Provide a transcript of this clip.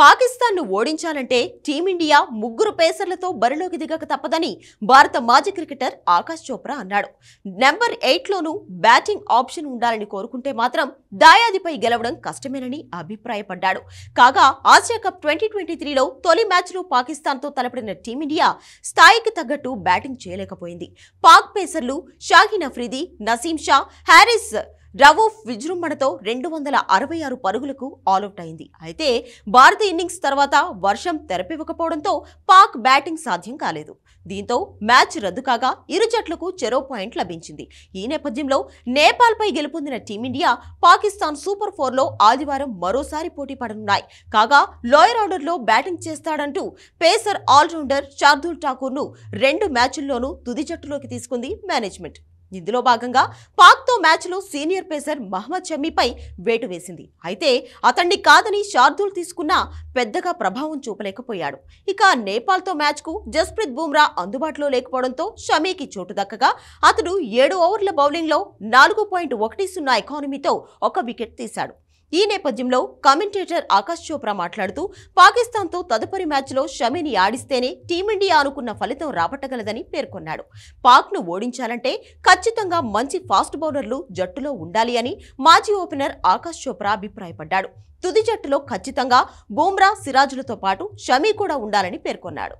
పాకిస్తాన్ను ఓడించాలంటే team India ముగ్గురు పేసర్లతో బరిలోకి దిగక తప్పదని భారత మాజీ క్రికెటర్ ఆకాష్ చోప్రా అన్నాడు నెంబర్ ఎయిట్లోనూ బ్యాటింగ్ ఆప్షన్ ఉండాలని కోరుకుంటే మాత్రం దాయాదిపై గెలవడం కష్టమేనని అభిప్రాయపడ్డాడు కాగా ఆసియా కప్ ట్వంటీ ట్వంటీ త్రీలో తొలి మ్యాచ్లో పాకిస్తాన్తో తలపడిన టీమిండియా స్థాయికి తగ్గట్టు బ్యాటింగ్ చేయలేకపోయింది పాక్ పేసర్లు షాహీన్ అఫ్రీది నసీం షా హ్యారిస్ రవూఫ్ విజృంభణతో రెండు వందల అరవై ఆరు పరుగులకు ఆలౌట్ అయింది అయితే భారత ఇన్నింగ్స్ తర్వాత వర్షం తెరపివ్వకపోవడంతో పాక్ బ్యాటింగ్ సాధ్యం కాలేదు దీంతో మ్యాచ్ రద్దు కాగా ఇరు జట్లకు చెరో పాయింట్ లభించింది ఈ నేపథ్యంలో నేపాల్పై గెలుపొందిన టీమిండియా పాకిస్తాన్ సూపర్ ఫోర్లో ఆదివారం మరోసారి పోటీ పడనున్నాయి కాగా లోయర్ ఆర్డర్లో బ్యాటింగ్ చేస్తాడంటూ పేసర్ ఆల్రౌండర్ శార్దూల్ ఠాకూర్ను రెండు మ్యాచ్ల్లోనూ తుది జట్టులోకి తీసుకుంది మేనేజ్మెంట్ ఇందులో భాగంగా పాక్తో మ్యాచ్లో సీనియర్ పేసర్ మహమ్మద్ షమీపై వేటు వేసింది అయితే అతన్ని కాదని షార్దుల్ తీసుకున్న పెద్దగా ప్రభావం చూపలేకపోయాడు ఇక నేపాల్తో మ్యాచ్కు జస్ప్రీత్ బుమ్రా అందుబాటులో లేకపోవడంతో షమీకి చోటు దక్కగా అతడు ఏడు ఓవర్ల బౌలింగ్లో నాలుగు పాయింట్ ఒకటి సున్నా ఎకానమీతో ఒక వికెట్ తీశాడు ఈ నేపథ్యంలో కమెంటేటర్ ఆకాష్ చోప్రా మాట్లాడుతూ పాకిస్తాన్తో తదుపరి మ్యాచ్లో షమిని ఆడిస్తేనే టీమిండియా అనుకున్న ఫలితం రాబట్టగలదని పేర్కొన్నాడు పాక్ను ఓడించాలంటే ఖచ్చితంగా మంచి ఫాస్ట్ బౌలర్లు జట్టులో ఉండాలి అని మాజీ ఓపెనర్ ఆకాష్ చోప్రా అభిప్రాయపడ్డాడు తుది జట్టులో ఖచ్చితంగా బూమ్రా సిరాజులతో పాటు షమీ కూడా ఉండాలని పేర్కొన్నాడు